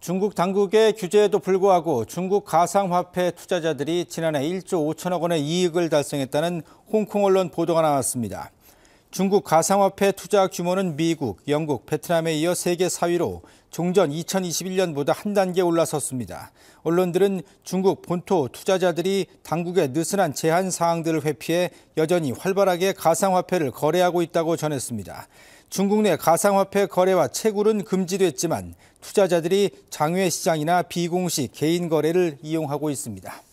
중국 당국의 규제에도 불구하고 중국 가상화폐 투자자들이 지난해 1조 5천억 원의 이익을 달성했다는 홍콩 언론 보도가 나왔습니다. 중국 가상화폐 투자 규모는 미국, 영국, 베트남에 이어 세계 4위로 종전 2021년보다 한 단계 올라섰습니다. 언론들은 중국 본토 투자자들이 당국의 느슨한 제한 사항들을 회피해 여전히 활발하게 가상화폐를 거래하고 있다고 전했습니다. 중국 내 가상화폐 거래와 채굴은 금지됐지만 투자자들이 장외 시장이나 비공식 개인 거래를 이용하고 있습니다.